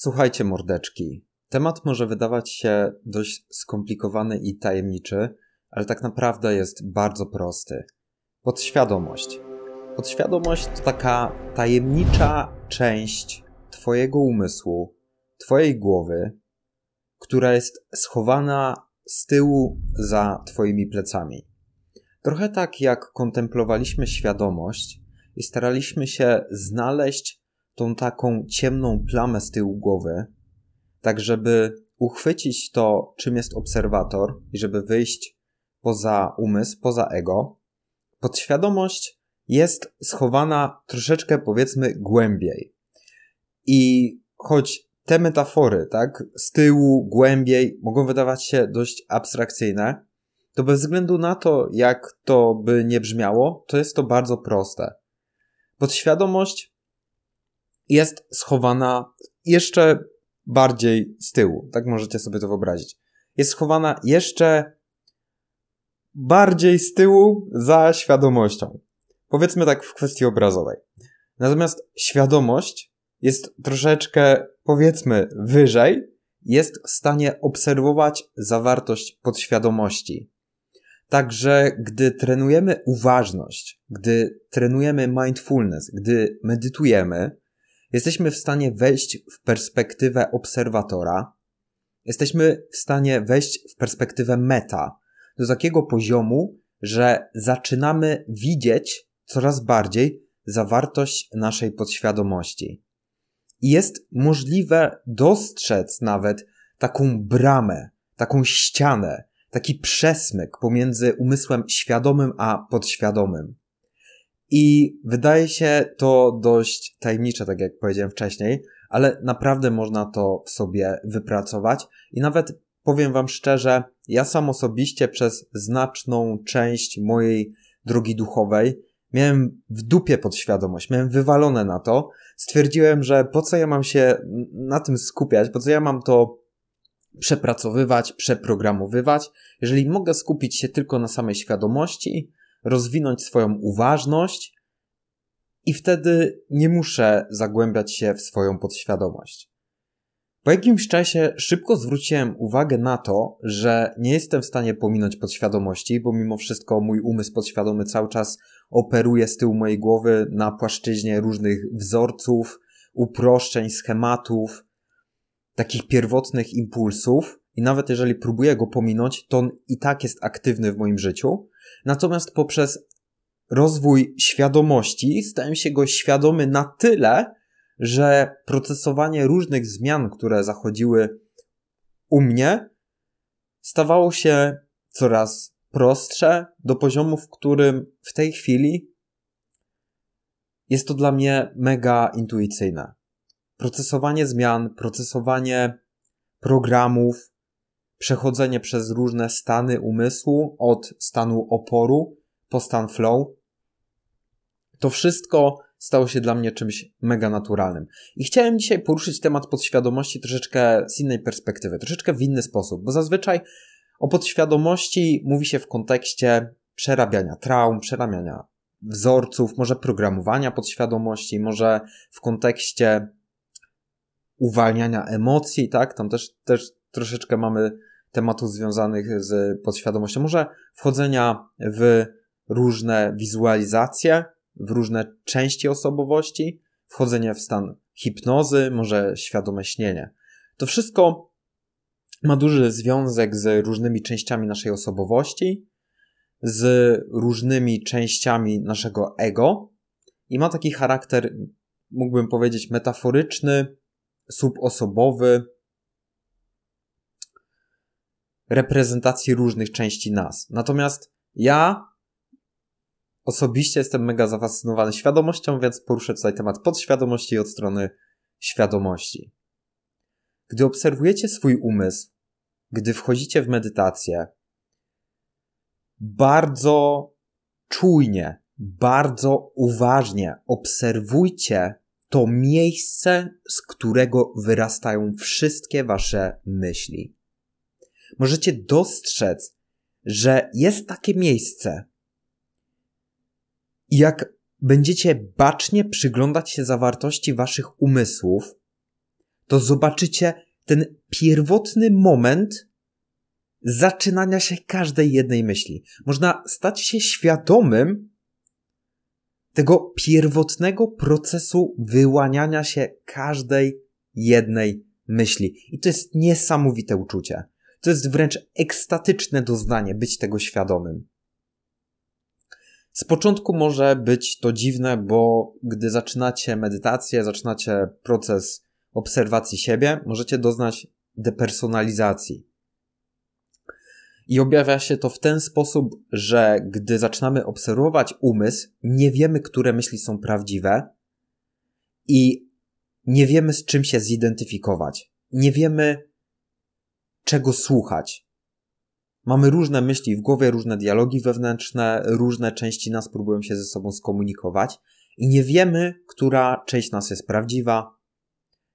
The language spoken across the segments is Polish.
Słuchajcie, mordeczki. Temat może wydawać się dość skomplikowany i tajemniczy, ale tak naprawdę jest bardzo prosty. Podświadomość. Podświadomość to taka tajemnicza część Twojego umysłu, Twojej głowy, która jest schowana z tyłu za Twoimi plecami. Trochę tak jak kontemplowaliśmy świadomość i staraliśmy się znaleźć tą taką ciemną plamę z tyłu głowy, tak żeby uchwycić to, czym jest obserwator i żeby wyjść poza umysł, poza ego. Podświadomość jest schowana troszeczkę, powiedzmy, głębiej. I choć te metafory, tak, z tyłu, głębiej, mogą wydawać się dość abstrakcyjne, to bez względu na to, jak to by nie brzmiało, to jest to bardzo proste. Podświadomość jest schowana jeszcze bardziej z tyłu. Tak możecie sobie to wyobrazić. Jest schowana jeszcze bardziej z tyłu za świadomością. Powiedzmy tak w kwestii obrazowej. Natomiast świadomość jest troszeczkę, powiedzmy, wyżej, jest w stanie obserwować zawartość podświadomości. Także gdy trenujemy uważność, gdy trenujemy mindfulness, gdy medytujemy, jesteśmy w stanie wejść w perspektywę obserwatora, jesteśmy w stanie wejść w perspektywę meta, do takiego poziomu, że zaczynamy widzieć coraz bardziej zawartość naszej podświadomości. I jest możliwe dostrzec nawet taką bramę, taką ścianę, taki przesmyk pomiędzy umysłem świadomym a podświadomym. I wydaje się to dość tajemnicze, tak jak powiedziałem wcześniej, ale naprawdę można to w sobie wypracować i nawet powiem Wam szczerze, ja sam osobiście przez znaczną część mojej drogi duchowej miałem w dupie podświadomość, miałem wywalone na to. Stwierdziłem, że po co ja mam się na tym skupiać, po co ja mam to przepracowywać, przeprogramowywać, jeżeli mogę skupić się tylko na samej świadomości, rozwinąć swoją uważność i wtedy nie muszę zagłębiać się w swoją podświadomość. Po jakimś czasie szybko zwróciłem uwagę na to, że nie jestem w stanie pominąć podświadomości, bo mimo wszystko mój umysł podświadomy cały czas operuje z tyłu mojej głowy na płaszczyźnie różnych wzorców, uproszczeń, schematów, takich pierwotnych impulsów. I nawet jeżeli próbuję go pominąć, to on i tak jest aktywny w moim życiu. Natomiast poprzez rozwój świadomości stałem się go świadomy na tyle, że procesowanie różnych zmian, które zachodziły u mnie, stawało się coraz prostsze do poziomu, w którym w tej chwili jest to dla mnie mega intuicyjne. Procesowanie zmian, procesowanie programów, przechodzenie przez różne stany umysłu, od stanu oporu po stan flow. To wszystko stało się dla mnie czymś mega naturalnym. I chciałem dzisiaj poruszyć temat podświadomości troszeczkę z innej perspektywy, troszeczkę w inny sposób, bo zazwyczaj o podświadomości mówi się w kontekście przerabiania traum, przerabiania wzorców, może programowania podświadomości, może w kontekście uwalniania emocji, tak? Tam też, też troszeczkę mamy tematów związanych z podświadomością, może wchodzenia w różne wizualizacje, w różne części osobowości, wchodzenie w stan hipnozy, może świadome śnienie. To wszystko ma duży związek z różnymi częściami naszej osobowości, z różnymi częściami naszego ego i ma taki charakter, mógłbym powiedzieć, metaforyczny, subosobowy, reprezentacji różnych części nas. Natomiast ja osobiście jestem mega zafascynowany świadomością, więc poruszę tutaj temat podświadomości od strony świadomości. Gdy obserwujecie swój umysł, gdy wchodzicie w medytację, bardzo czujnie, bardzo uważnie obserwujcie to miejsce, z którego wyrastają wszystkie wasze myśli możecie dostrzec, że jest takie miejsce. I jak będziecie bacznie przyglądać się zawartości waszych umysłów, to zobaczycie ten pierwotny moment zaczynania się każdej jednej myśli. Można stać się świadomym tego pierwotnego procesu wyłaniania się każdej jednej myśli. I to jest niesamowite uczucie. To jest wręcz ekstatyczne doznanie być tego świadomym. Z początku może być to dziwne, bo gdy zaczynacie medytację, zaczynacie proces obserwacji siebie, możecie doznać depersonalizacji. I objawia się to w ten sposób, że gdy zaczynamy obserwować umysł, nie wiemy, które myśli są prawdziwe i nie wiemy, z czym się zidentyfikować. Nie wiemy, czego słuchać. Mamy różne myśli w głowie, różne dialogi wewnętrzne, różne części nas próbują się ze sobą skomunikować i nie wiemy, która część nas jest prawdziwa,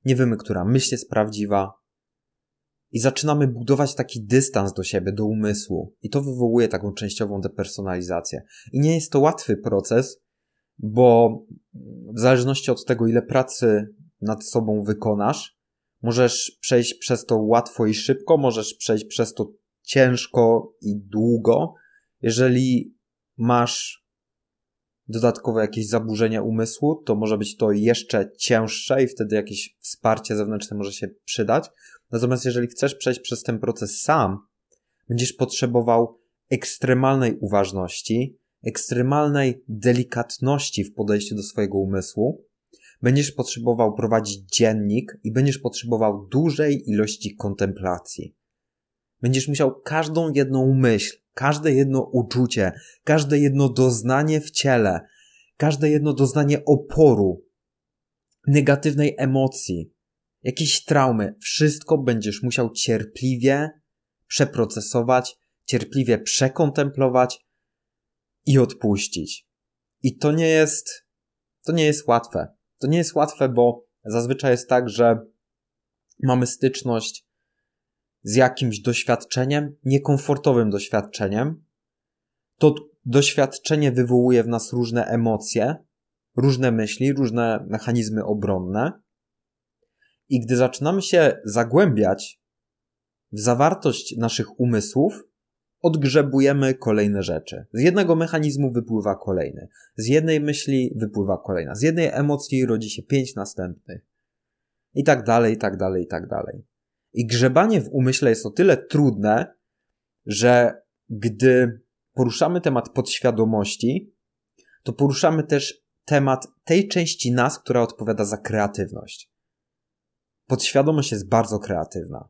nie wiemy, która myśl jest prawdziwa, i zaczynamy budować taki dystans do siebie, do umysłu, i to wywołuje taką częściową depersonalizację. I nie jest to łatwy proces, bo w zależności od tego, ile pracy nad sobą wykonasz, Możesz przejść przez to łatwo i szybko, możesz przejść przez to ciężko i długo. Jeżeli masz dodatkowe jakieś zaburzenia umysłu, to może być to jeszcze cięższe i wtedy jakieś wsparcie zewnętrzne może się przydać. Natomiast jeżeli chcesz przejść przez ten proces sam, będziesz potrzebował ekstremalnej uważności, ekstremalnej delikatności w podejściu do swojego umysłu, będziesz potrzebował prowadzić dziennik i będziesz potrzebował dużej ilości kontemplacji. Będziesz musiał każdą jedną myśl, każde jedno uczucie, każde jedno doznanie w ciele, każde jedno doznanie oporu, negatywnej emocji, jakiejś traumy, wszystko będziesz musiał cierpliwie przeprocesować, cierpliwie przekontemplować i odpuścić. I to nie jest, to nie jest łatwe. To nie jest łatwe, bo zazwyczaj jest tak, że mamy styczność z jakimś doświadczeniem, niekomfortowym doświadczeniem. To doświadczenie wywołuje w nas różne emocje, różne myśli, różne mechanizmy obronne. I gdy zaczynamy się zagłębiać w zawartość naszych umysłów, odgrzebujemy kolejne rzeczy. Z jednego mechanizmu wypływa kolejny, z jednej myśli wypływa kolejna, z jednej emocji rodzi się pięć następnych. I tak dalej, i tak dalej, i tak dalej. I grzebanie w umyśle jest o tyle trudne, że gdy poruszamy temat podświadomości, to poruszamy też temat tej części nas, która odpowiada za kreatywność. Podświadomość jest bardzo kreatywna.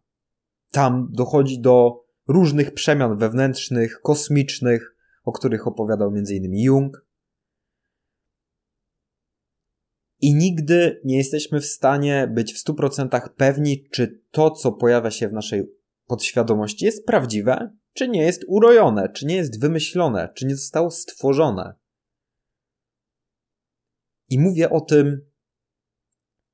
Tam dochodzi do różnych przemian wewnętrznych, kosmicznych, o których opowiadał m.in. Jung. I nigdy nie jesteśmy w stanie być w 100% pewni, czy to, co pojawia się w naszej podświadomości, jest prawdziwe, czy nie jest urojone, czy nie jest wymyślone, czy nie zostało stworzone. I mówię o tym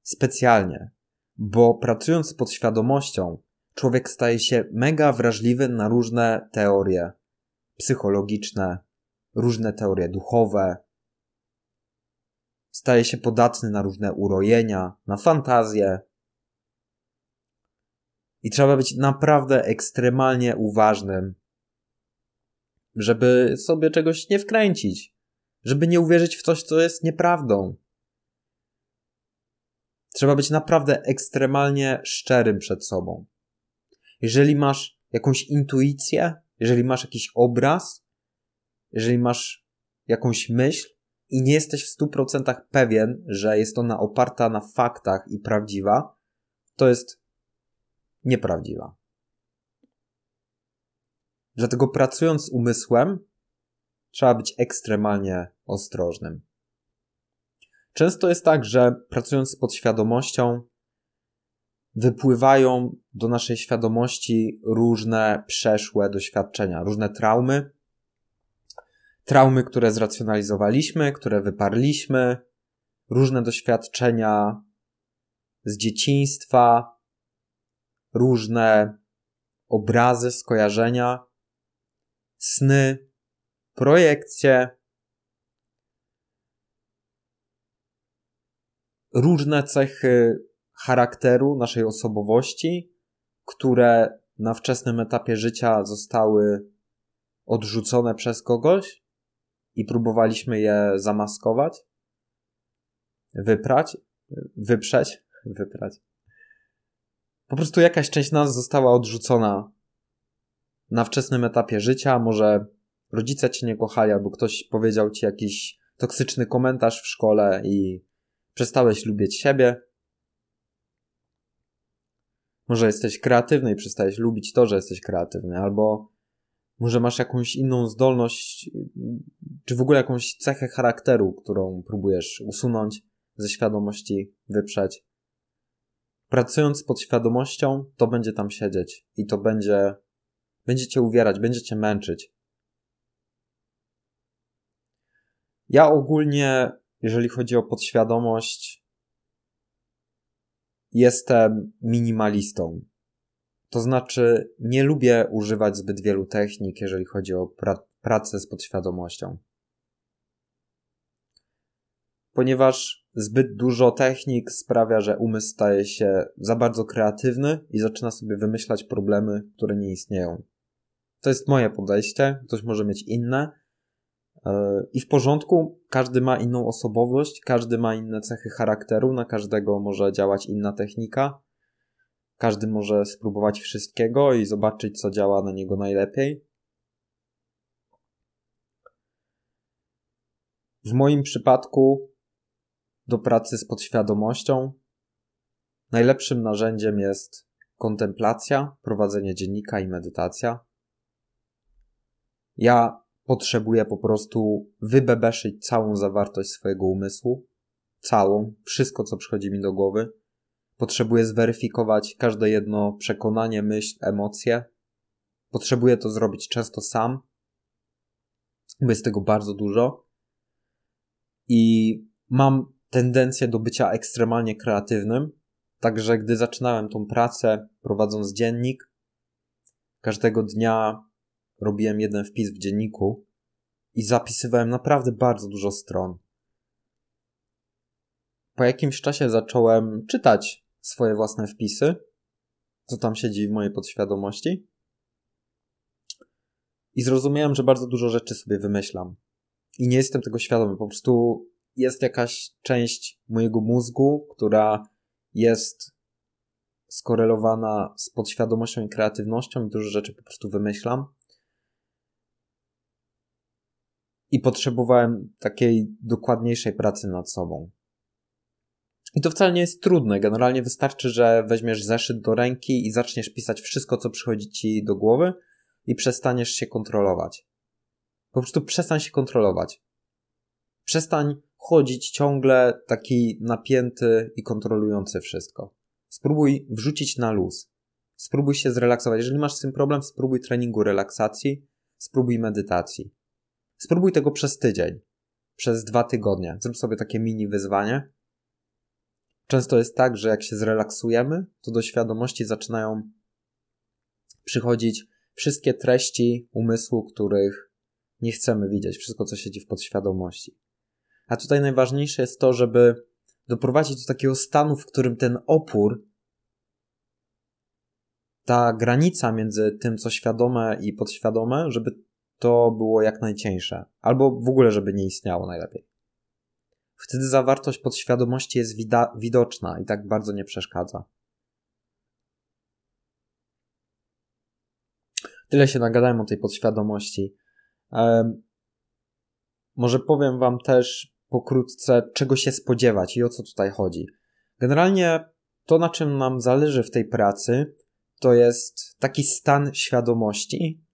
specjalnie, bo pracując z podświadomością, człowiek staje się mega wrażliwy na różne teorie psychologiczne, różne teorie duchowe. Staje się podatny na różne urojenia, na fantazje. I trzeba być naprawdę ekstremalnie uważnym, żeby sobie czegoś nie wkręcić, żeby nie uwierzyć w coś, co jest nieprawdą. Trzeba być naprawdę ekstremalnie szczerym przed sobą. Jeżeli masz jakąś intuicję, jeżeli masz jakiś obraz, jeżeli masz jakąś myśl i nie jesteś w 100% pewien, że jest ona oparta na faktach i prawdziwa, to jest nieprawdziwa. Dlatego pracując z umysłem, trzeba być ekstremalnie ostrożnym. Często jest tak, że pracując z podświadomością, wypływają do naszej świadomości różne przeszłe doświadczenia, różne traumy. Traumy, które zracjonalizowaliśmy, które wyparliśmy, różne doświadczenia z dzieciństwa, różne obrazy, skojarzenia, sny, projekcje, różne cechy charakteru, naszej osobowości, które na wczesnym etapie życia zostały odrzucone przez kogoś i próbowaliśmy je zamaskować, wyprać, wyprzeć, wyprać. Po prostu jakaś część nas została odrzucona na wczesnym etapie życia, może rodzice cię nie kochali, albo ktoś powiedział ci jakiś toksyczny komentarz w szkole i przestałeś lubić siebie. Może jesteś kreatywny i przestajesz lubić to, że jesteś kreatywny, albo może masz jakąś inną zdolność, czy w ogóle jakąś cechę charakteru, którą próbujesz usunąć ze świadomości, wyprzeć. Pracując pod świadomością, to będzie tam siedzieć i to będzie, będzie cię uwierać, będzie cię męczyć. Ja ogólnie, jeżeli chodzi o podświadomość, jestem minimalistą. To znaczy, nie lubię używać zbyt wielu technik, jeżeli chodzi o pra pracę z podświadomością. Ponieważ zbyt dużo technik sprawia, że umysł staje się za bardzo kreatywny i zaczyna sobie wymyślać problemy, które nie istnieją. To jest moje podejście, ktoś może mieć inne, E, I w porządku, każdy ma inną osobowość, każdy ma inne cechy charakteru, na każdego może działać inna technika. Każdy może spróbować wszystkiego i zobaczyć, co działa na niego najlepiej. W moim przypadku, do pracy z podświadomością, najlepszym narzędziem jest kontemplacja, prowadzenie dziennika i medytacja. Ja potrzebuje po prostu wybebeszyć całą zawartość swojego umysłu, całą, wszystko co przychodzi mi do głowy. Potrzebuję zweryfikować każde jedno przekonanie, myśl, emocje. Potrzebuję to zrobić często sam, bo jest tego bardzo dużo. I mam tendencję do bycia ekstremalnie kreatywnym. Także gdy zaczynałem tą pracę prowadząc dziennik, każdego dnia robiłem jeden wpis w dzienniku i zapisywałem naprawdę bardzo dużo stron. Po jakimś czasie zacząłem czytać swoje własne wpisy, co tam siedzi w mojej podświadomości. I zrozumiałem, że bardzo dużo rzeczy sobie wymyślam. I nie jestem tego świadomy. Po prostu jest jakaś część mojego mózgu, która jest skorelowana z podświadomością i kreatywnością i dużo rzeczy po prostu wymyślam. i potrzebowałem takiej dokładniejszej pracy nad sobą. I to wcale nie jest trudne. Generalnie wystarczy, że weźmiesz zeszyt do ręki i zaczniesz pisać wszystko, co przychodzi ci do głowy i przestaniesz się kontrolować. Po prostu przestań się kontrolować. Przestań chodzić ciągle taki napięty i kontrolujący wszystko. Spróbuj wrzucić na luz. Spróbuj się zrelaksować. Jeżeli masz z tym problem, spróbuj treningu relaksacji, spróbuj medytacji. Spróbuj tego przez tydzień, przez dwa tygodnie. Zrób sobie takie mini wyzwanie. Często jest tak, że jak się zrelaksujemy, to do świadomości zaczynają przychodzić wszystkie treści umysłu, których nie chcemy widzieć, wszystko co siedzi w podświadomości. A tutaj najważniejsze jest to, żeby doprowadzić do takiego stanu, w którym ten opór, ta granica między tym, co świadome i podświadome, żeby to było jak najcieńsze, albo w ogóle, żeby nie istniało najlepiej. Wtedy zawartość podświadomości jest widoczna i tak bardzo nie przeszkadza. Tyle się nagadałem o tej podświadomości. Um, może powiem Wam też pokrótce, czego się spodziewać i o co tutaj chodzi. Generalnie to, na czym nam zależy w tej pracy, to jest taki stan świadomości,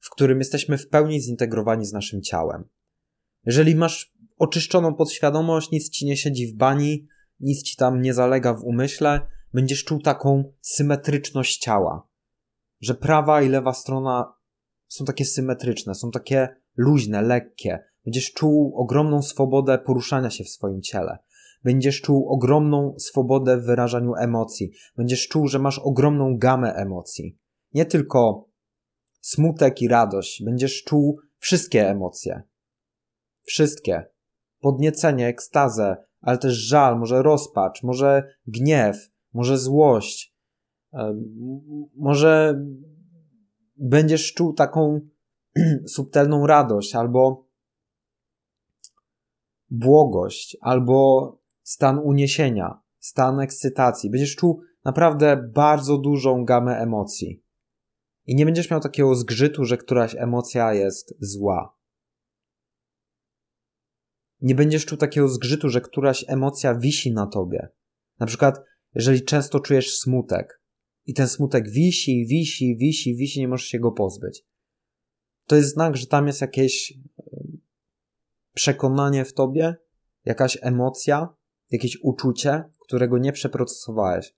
w którym jesteśmy w pełni zintegrowani z naszym ciałem. Jeżeli masz oczyszczoną podświadomość, nic ci nie siedzi w bani, nic ci tam nie zalega w umyśle, będziesz czuł taką symetryczność ciała. Że prawa i lewa strona są takie symetryczne, są takie luźne, lekkie. Będziesz czuł ogromną swobodę poruszania się w swoim ciele. Będziesz czuł ogromną swobodę w wyrażaniu emocji. Będziesz czuł, że masz ogromną gamę emocji. Nie tylko smutek i radość. Będziesz czuł wszystkie emocje. Wszystkie. Podniecenie, ekstazę, ale też żal, może rozpacz, może gniew, może złość. Może będziesz czuł taką subtelną radość albo błogość, albo stan uniesienia, stan ekscytacji. Będziesz czuł naprawdę bardzo dużą gamę emocji i nie będziesz miał takiego zgrzytu, że któraś emocja jest zła. Nie będziesz czuł takiego zgrzytu, że któraś emocja wisi na tobie. Na przykład, jeżeli często czujesz smutek i ten smutek wisi, wisi, wisi, wisi, nie możesz się go pozbyć. To jest znak, że tam jest jakieś przekonanie w tobie, jakaś emocja, jakieś uczucie, którego nie przeprocesowałeś.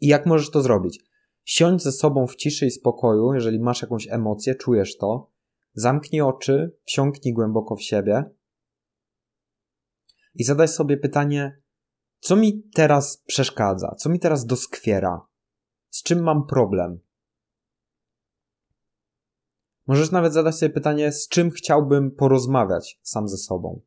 I jak możesz to zrobić? Siądź ze sobą w ciszy i spokoju, jeżeli masz jakąś emocję, czujesz to. Zamknij oczy, wsiąknij głęboko w siebie i zadaj sobie pytanie, co mi teraz przeszkadza, co mi teraz doskwiera, z czym mam problem. Możesz nawet zadać sobie pytanie, z czym chciałbym porozmawiać sam ze sobą.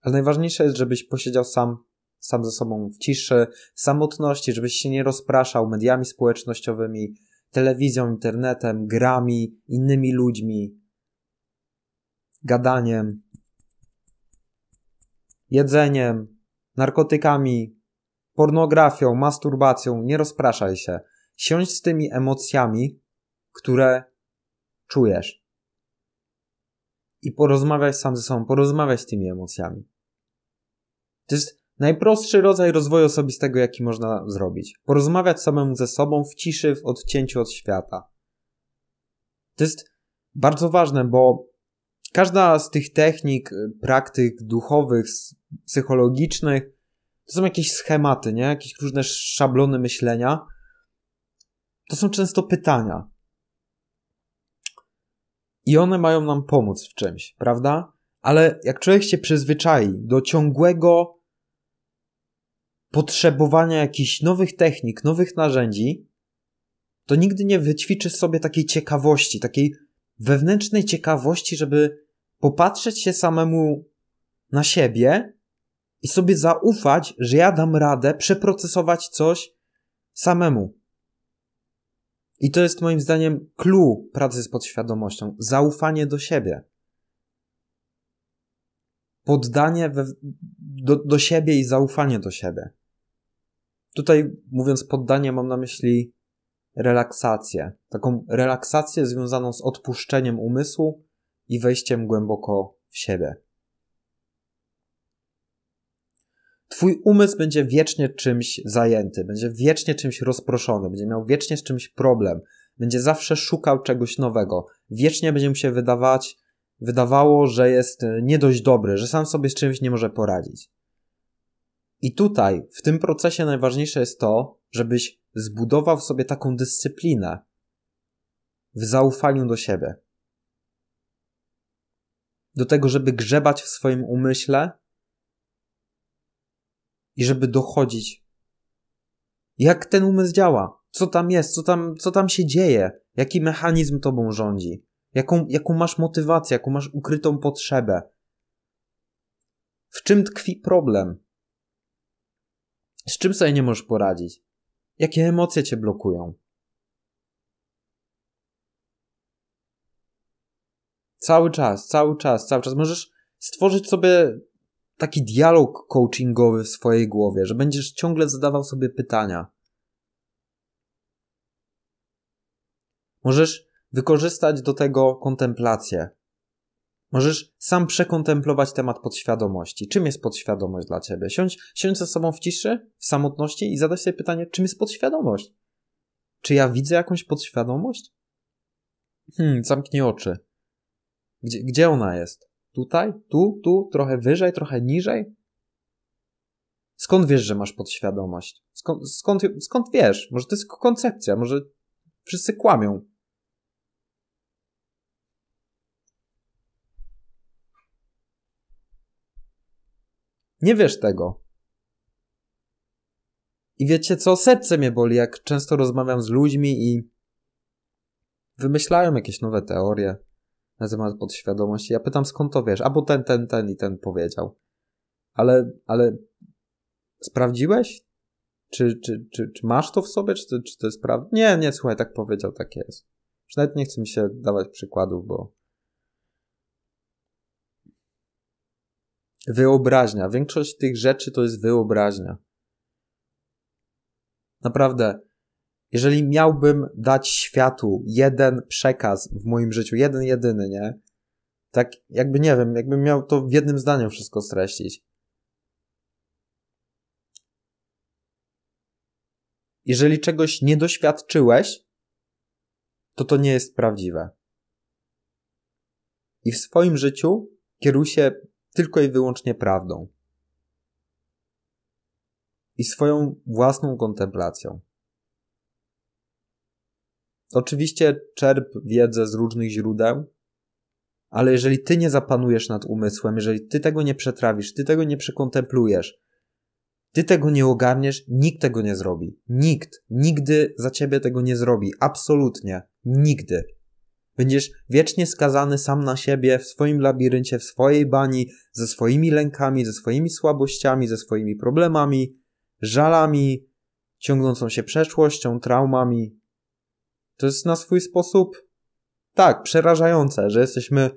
Ale najważniejsze jest, żebyś posiedział sam sam ze sobą w ciszy, w samotności, żebyś się nie rozpraszał mediami społecznościowymi, telewizją, internetem, grami, innymi ludźmi, gadaniem, jedzeniem, narkotykami, pornografią, masturbacją. Nie rozpraszaj się. Siądź z tymi emocjami, które czujesz. I porozmawiaj sam ze sobą, porozmawiaj z tymi emocjami. To jest Najprostszy rodzaj rozwoju osobistego, jaki można zrobić. Porozmawiać samemu ze sobą w ciszy, w odcięciu od świata. To jest bardzo ważne, bo każda z tych technik, y, praktyk duchowych, psychologicznych, to są jakieś schematy, nie? Jakieś różne szablony myślenia. To są często pytania. I one mają nam pomóc w czymś, prawda? Ale jak człowiek się przyzwyczai do ciągłego potrzebowania jakichś nowych technik, nowych narzędzi, to nigdy nie wyćwiczysz sobie takiej ciekawości, takiej wewnętrznej ciekawości, żeby popatrzeć się samemu na siebie i sobie zaufać, że ja dam radę przeprocesować coś samemu. I to jest moim zdaniem clue pracy z podświadomością. Zaufanie do siebie. Poddanie we, do, do siebie i zaufanie do siebie. Tutaj mówiąc poddanie mam na myśli relaksację. Taką relaksację związaną z odpuszczeniem umysłu i wejściem głęboko w siebie. Twój umysł będzie wiecznie czymś zajęty, będzie wiecznie czymś rozproszony, będzie miał wiecznie z czymś problem, będzie zawsze szukał czegoś nowego, wiecznie będzie mu się wydawać, wydawało, że jest e, nie dość dobry, że sam sobie z czymś nie może poradzić. I tutaj, w tym procesie najważniejsze jest to, żebyś zbudował sobie taką dyscyplinę w zaufaniu do siebie. Do tego, żeby grzebać w swoim umyśle i żeby dochodzić, jak ten umysł działa, co tam jest, co tam, co tam się dzieje, jaki mechanizm tobą rządzi, jaką, jaką masz motywację, jaką masz ukrytą potrzebę, w czym tkwi problem, z czym sobie nie możesz poradzić? Jakie emocje cię blokują? Cały czas, cały czas, cały czas możesz stworzyć sobie taki dialog coachingowy w swojej głowie, że będziesz ciągle zadawał sobie pytania. Możesz wykorzystać do tego kontemplację. Możesz sam przekontemplować temat podświadomości. Czym jest podświadomość dla ciebie? Siądź, siądź ze sobą w ciszy, w samotności i zadać sobie pytanie, czym jest podświadomość? Czy ja widzę jakąś podświadomość? Hmm, zamknij oczy. Gdzie, gdzie ona jest? Tutaj? Tu? Tu? Trochę wyżej? Trochę niżej? Skąd wiesz, że masz podświadomość? Skąd, skąd, skąd wiesz? Może to jest koncepcja, może wszyscy kłamią. Nie wiesz tego. I wiecie co? Serce mnie boli, jak często rozmawiam z ludźmi i wymyślają jakieś nowe teorie na temat podświadomości. Ja pytam, skąd to wiesz? Albo ten, ten, ten i ten powiedział. Ale, ale sprawdziłeś? Czy, czy, czy, czy masz to w sobie? Czy, czy to jest prawda? Nie, nie, słuchaj, tak powiedział, tak jest. Przynajmniej nie chcę mi się dawać przykładów, bo wyobraźnia. Większość tych rzeczy to jest wyobraźnia. Naprawdę, jeżeli miałbym dać światu jeden przekaz w moim życiu, jeden jedyny, nie? Tak, jakby nie wiem, jakbym miał to w jednym zdaniu wszystko streścić. Jeżeli czegoś nie doświadczyłeś, to to nie jest prawdziwe. I w swoim życiu kieruj się tylko i wyłącznie prawdą i swoją własną kontemplacją. Oczywiście czerp wiedzę z różnych źródeł, ale jeżeli ty nie zapanujesz nad umysłem, jeżeli ty tego nie przetrawisz, ty tego nie przekontemplujesz, ty tego nie ogarniesz, nikt tego nie zrobi. Nikt, nigdy za ciebie tego nie zrobi. Absolutnie, nigdy. Będziesz wiecznie skazany sam na siebie, w swoim labiryncie, w swojej bani, ze swoimi lękami, ze swoimi słabościami, ze swoimi problemami, żalami, ciągnącą się przeszłością, traumami. To jest na swój sposób tak przerażające, że jesteśmy,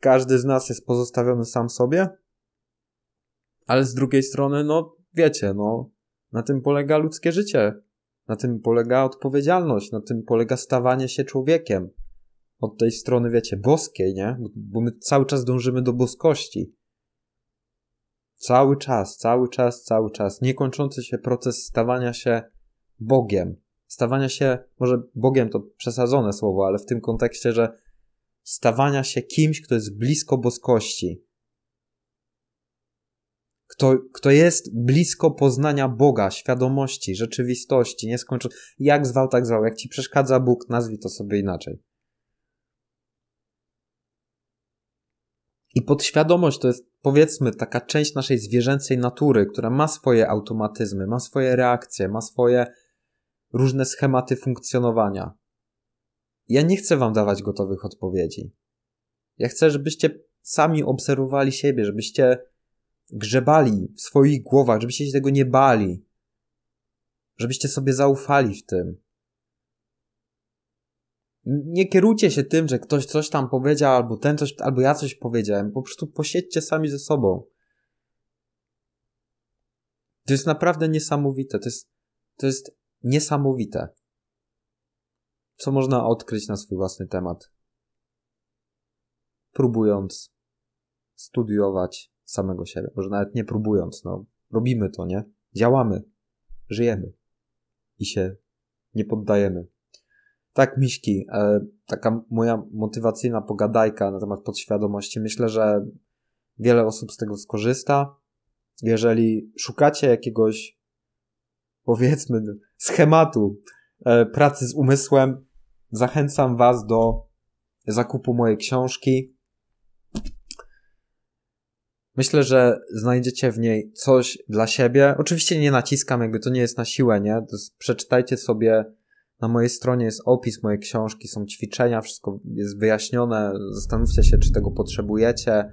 każdy z nas jest pozostawiony sam sobie, ale z drugiej strony, no wiecie, no na tym polega ludzkie życie, na tym polega odpowiedzialność, na tym polega stawanie się człowiekiem od tej strony, wiecie, boskiej, nie? Bo my cały czas dążymy do boskości. Cały czas, cały czas, cały czas. Niekończący się proces stawania się Bogiem. Stawania się, może Bogiem to przesadzone słowo, ale w tym kontekście, że stawania się kimś, kto jest blisko boskości. Kto, kto jest blisko poznania Boga, świadomości, rzeczywistości, nieskończoności. Jak zwał, tak zwał. Jak ci przeszkadza Bóg, nazwij to sobie inaczej. I podświadomość to jest powiedzmy taka część naszej zwierzęcej natury, która ma swoje automatyzmy, ma swoje reakcje, ma swoje różne schematy funkcjonowania. Ja nie chcę wam dawać gotowych odpowiedzi. Ja chcę, żebyście sami obserwowali siebie, żebyście grzebali w swoich głowach, żebyście się tego nie bali, żebyście sobie zaufali w tym nie kierujcie się tym, że ktoś coś tam powiedział, albo ten coś, albo ja coś powiedziałem. Po prostu posiedźcie sami ze sobą. To jest naprawdę niesamowite. To jest, to jest niesamowite. Co można odkryć na swój własny temat. Próbując studiować samego siebie. Może nawet nie próbując, no. Robimy to, nie? Działamy. Żyjemy. I się nie poddajemy. Tak, Miśki, e, taka moja motywacyjna pogadajka na temat podświadomości. Myślę, że wiele osób z tego skorzysta. Jeżeli szukacie jakiegoś, powiedzmy, schematu e, pracy z umysłem, zachęcam Was do zakupu mojej książki. Myślę, że znajdziecie w niej coś dla siebie. Oczywiście nie naciskam, jakby to nie jest na siłę, nie? Przeczytajcie sobie na mojej stronie jest opis mojej książki, są ćwiczenia, wszystko jest wyjaśnione. Zastanówcie się, czy tego potrzebujecie. E,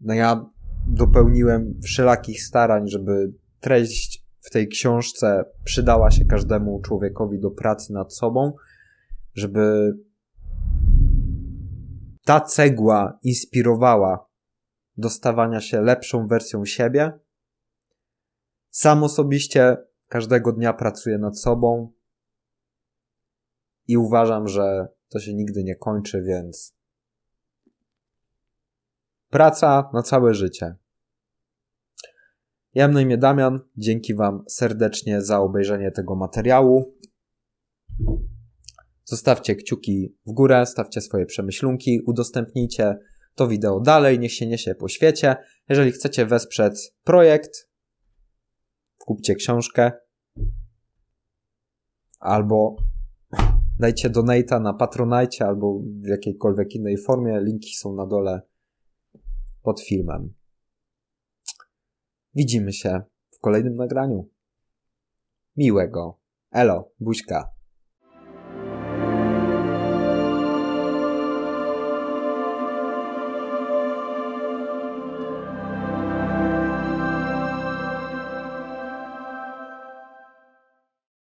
no ja dopełniłem wszelakich starań, żeby treść w tej książce przydała się każdemu człowiekowi do pracy nad sobą, żeby ta cegła inspirowała do stawania się lepszą wersją siebie. Sam osobiście każdego dnia pracuję nad sobą, i uważam, że to się nigdy nie kończy, więc praca na całe życie. Ja mam na imię Damian. Dzięki Wam serdecznie za obejrzenie tego materiału. Zostawcie kciuki w górę, stawcie swoje przemyślunki, udostępnijcie to wideo dalej, niech się niesie po świecie. Jeżeli chcecie wesprzeć projekt, kupcie książkę albo dajcie donate'a na Patronite albo w jakiejkolwiek innej formie. Linki są na dole pod filmem. Widzimy się w kolejnym nagraniu. Miłego. Elo, buźka.